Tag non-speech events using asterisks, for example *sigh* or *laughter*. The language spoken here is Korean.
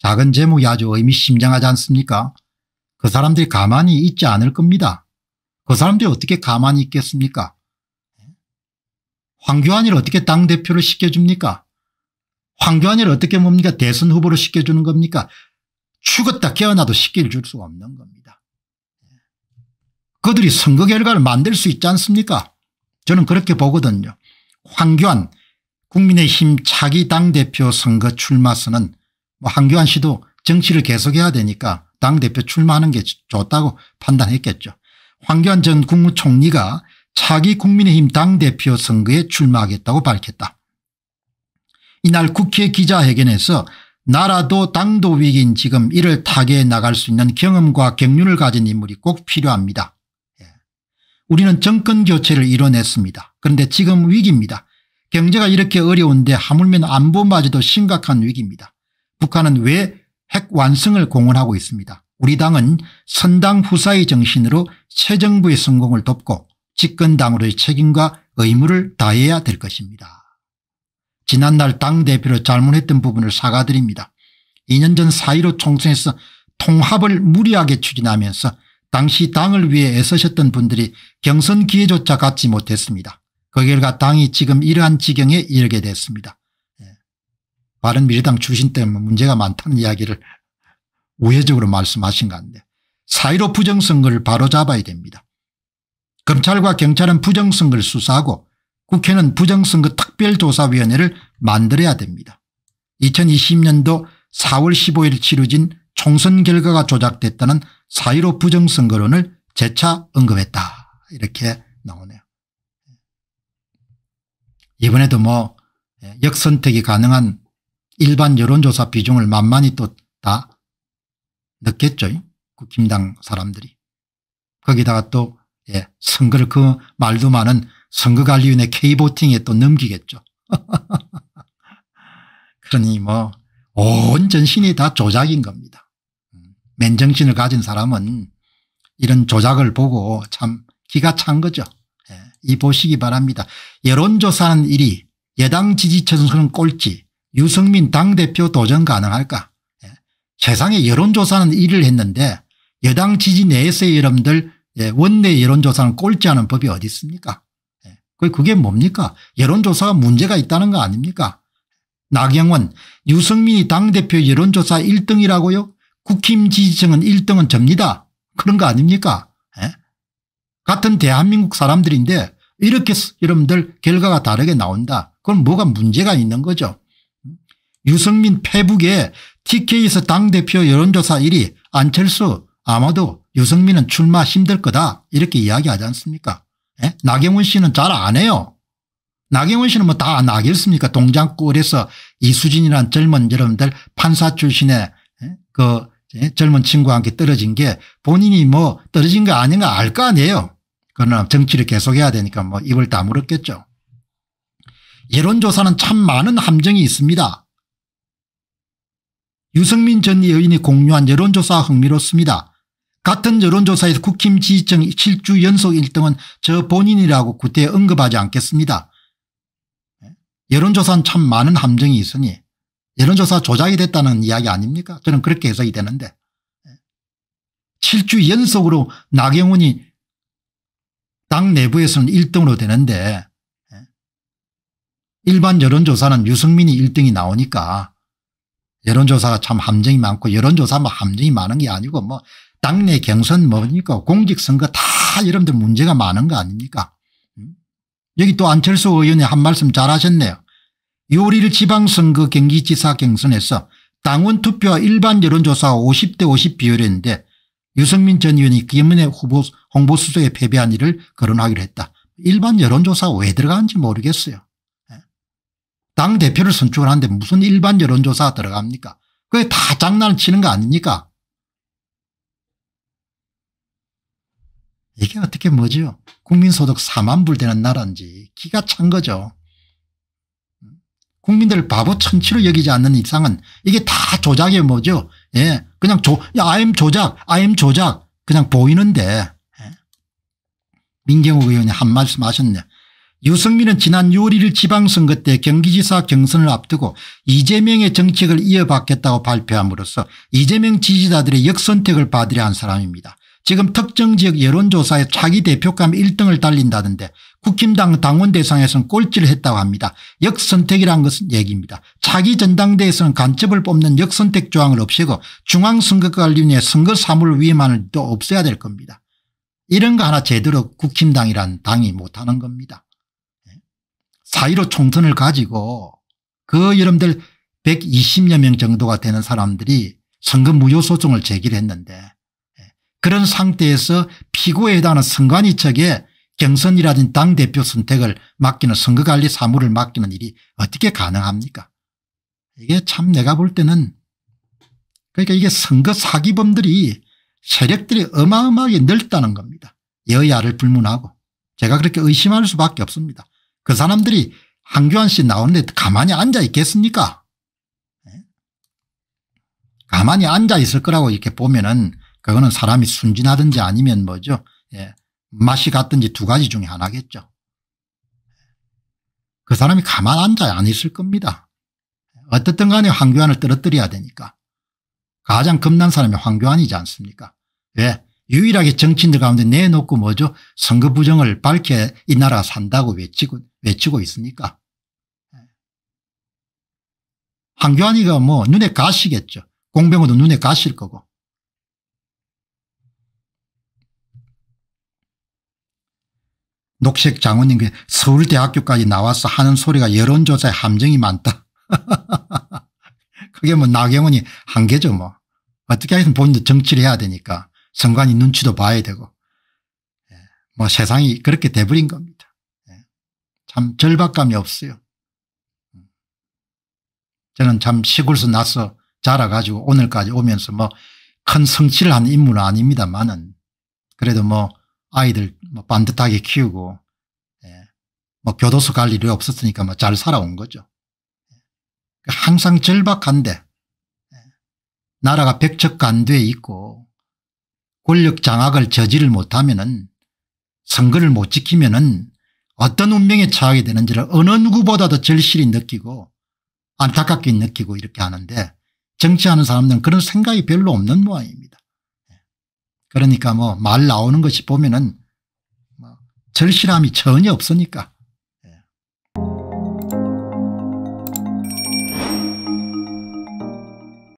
작은 제목이 아주 의미심장하지 않습니까 그 사람들이 가만히 있지 않을 겁니다. 그 사람들이 어떻게 가만히 있겠습니까 황교안이를 어떻게 당대표를 시켜줍니까 황교안이를 어떻게 뭡니까 대선 후보로 시켜주는 겁니까 죽었다 깨어나도 시켜줄 수가 없는 겁니다. 그들이 선거 결과를 만들 수 있지 않습니까 저는 그렇게 보거든요. 황교안 국민의힘 차기 당대표 선거 출마선은 뭐 한교안 씨도 정치를 계속해야 되니까 당대표 출마하는 게 좋다고 판단했겠죠. 황교안 전 국무총리가 차기 국민의힘 당대표 선거에 출마하겠다고 밝혔다. 이날 국회 기자회견에서 나라도 당도 위기인 지금 이를 타개해 나갈 수 있는 경험과 경륜을 가진 인물이 꼭 필요합니다. 예. 우리는 정권 교체를 이뤄냈습니다. 그런데 지금 위기입니다. 경제가 이렇게 어려운데 하물며 안보마저도 심각한 위기입니다. 북한은 왜 핵 완성을 공언하고 있습니다. 우리 당은 선당 후사의 정신으로 새 정부의 성공을 돕고 집권당으로의 책임과 의무를 다해야 될 것입니다. 지난날 당대표로 잘못했던 부분을 사과드립니다. 2년 전 4.15 총선에서 통합을 무리하게 추진하면서 당시 당을 위해 애쓰셨던 분들이 경선 기회조차 갖지 못했습니다. 그 결과 당이 지금 이러한 지경에 이르게 됐습니다. 바른미래당 출신 때문에 문제가 많다는 이야기를 우회적으로 말씀하신 것 같은데 사이로 부정선거를 바로잡아야 됩니다. 검찰과 경찰은 부정선거를 수사하고 국회는 부정선거 특별조사위원회를 만들어야 됩니다. 2020년도 4월 15일 치러진 총선 결과가 조작됐다는 사이로 부정선거론을 재차 언급했다 이렇게 나오네요. 이번에도 뭐 예, 역선택이 가능한 일반 여론조사 비중을 만만히 또 다 넣겠죠. 국힘당 사람들이. 거기다가 또 예, 선거를 그 말도 많은 선거관리위원회 K보팅에 또 넘기겠죠. *laughs* 그러니 뭐온 전신이 다 조작인 겁니다. 맨정신을 가진 사람은 이런 조작을 보고 참 기가 찬 거죠. 예, 이 보시기 바랍니다. 여론조사는 1위, 여당 지지층은 꼴찌, 유승민 당대표 도전 가능할까 예. 세상의 여론조사는 일을 했는데 여당 지지 내에서의 여러분들 예, 원내 여론조사는 꼴찌 하는 법이 어디 있습니까 예. 그게 뭡니까 여론조사가 문제가 있다는 거 아닙니까 나경원 유승민이 당대표 여론조사 1등이라고요 국힘 지지층은 1등은 접니다 그런 거 아닙니까 에? 같은 대한민국 사람들인데 이렇게 여러분들 결과가 다르게 나온다 그럼 뭐가 문제가 있는 거죠 유승민 패북에 TK에서 당대표 여론조사 1위 안철수 아마도 유승민은 출마 힘들 거다 이렇게 이야기하지 않습니까 예? 나경원 씨는 잘 안 해요. 나경원 씨는 뭐다 나겠습니까 동장골에서 이수진이란 젊은 여러분들 판사 출신의 예? 그 예? 젊은 친구와 함께 떨어진 게 본인이 뭐 떨어진 거 아닌가 알 거 아니에요. 그러나 정치를 계속해야 되니까 뭐 입을 다물었겠죠. 여론조사는 참 많은 함정이 있습니다. 유승민 전여인이 공유한 여론조사가 흥미롭습니다. 같은 여론조사에서 국힘 지지층 7주 연속 1등은 저 본인이라고 구태 언급하지 않겠습니다. 여론조사는 참 많은 함정이 있으니 여론조사 조작이 됐다는 이야기 아닙니까 저는 그렇게 해석이 되는데 7주 연속으로 나경원이 당 내부에서는 1등으로 되는데 일반 여론조사는 유승민이 1등이 나오니까 여론조사가 참 함정이 많고 여론조사 뭐 함정이 많은 게 아니고 뭐 당내 경선 뭐니까 공직선거 다 여러분들 문제가 많은 거 아닙니까 음? 여기 또 안철수 의원이 한 말씀 잘하셨네요. 요리를 지방선거 경기지사 경선에서 당원 투표와 일반 여론조사 50대 50 비율이었는데 유승민 전 의원이 김은혜 그 후보 홍보수석에 패배한 일을 거론하기로 했다. 일반 여론조사 왜 들어가는지 모르겠어요. 당 대표를 선출을 하는데 무슨 일반 여론조사 들어갑니까 그게 다 장난을 치는 거 아닙니까 이게 어떻게 뭐지 국민소득 4만 불 되는 나라인지 기가 찬 거죠 국민들 바보 천치로 여기지 않는 이상은 이게 다 조작의 뭐죠 예 그냥 조 아임 조작 아임 조작 그냥 보이는데 예. 민경욱 의원이 한 말씀 하셨네 유승민은 지난 6월 1일 지방선거 때 경기지사 경선을 앞두고 이재명의 정책을 이어받겠다고 발표함으로써 이재명 지지자들의 역선택을 받으려 한 사람입니다. 지금 특정 지역 여론조사에 차기 대표감 1등을 달린다던데 국힘당 당원 대상에서는 꼴찌를 했다고 합니다. 역선택이란 것은 얘기입니다. 차기 전당대에서는 간첩을 뽑는 역선택 조항을 없애고 중앙선거관리위원회 선거 사물 위임안을 또 없애야 될 겁니다. 이런 거 하나 제대로 국힘당이란 당이 못하는 겁니다. 4.15 총선을 가지고 그 여러분들 120여 명 정도가 되는 사람들이 선거 무효 소송을 제기 했는데 예, 그런 상태에서 피고에 해당하는 선관위 측에 경선이라든지 당대표 선택을 맡기는 선거관리 사무를 맡기는 일이 어떻게 가능합니까 이게 참 내가 볼 때는 그러니까 이게 선거 사기범들이 세력들이 어마어마하게 넓다는 겁니다. 여야를 불문하고 제가 그렇게 의심할 수밖에 없습니다. 그 사람들이 한교안 씨 나오는데 가만히 앉아 있겠습니까? 예? 가만히 앉아 있을 거라고 이렇게 보면은 그거는 사람이 순진하든지 아니면 뭐죠. 예. 맛이 같든지 두 가지 중에 하나겠죠. 예. 그 사람이 가만 앉아 안 있을 겁니다. 예. 어떻든 간에 황교안을 떨어뜨려야 되니까. 가장 겁난 사람이 황교안이지 않습니까? 왜? 유일하게 정치인들 가운데 내놓고 뭐죠 선거 부정을 밝혀 이 나라 산다고 외치고, 외치고 있으니까 예. 황교안이가 뭐 눈에 가시겠죠 공병호도 눈에 가실 거고 녹색 장원님 서울대학교까지 나와서 하는 소리가 여론조사에 함정이 많다. *laughs* 그게 뭐 나경원이 한계죠 뭐. 어떻게 하든 본인도 정치를 해야 되니까 선관위 눈치도 봐야 되고 예, 뭐 세상이 그렇게 돼버린 겁니다. 예, 참 절박감이 없어요. 음. 저는 참 시골에서 나서 자라가지고 오늘까지 오면서 뭐 큰 성취를 한 인물은 아닙니다만은 그래도 뭐 아이들 뭐 반듯하게 키우고 예, 뭐 교도소 갈 일이 없었으니까 뭐 잘 살아온 거죠. 항상 절박한데 나라가 백척간돼 있고 권력 장악을 저지를 못하면 선거를 못 지키면 은 어떤 운명에 처하게 되는지를 어느 누구보다도 절실히 느끼고 안타깝게 느끼고 이렇게 하는데 정치하는 사람들은 그런 생각이 별로 없는 모양입니다. 예. 그러니까 뭐 말 나오는 것이 보면은 뭐 절실함이 전혀 없으니까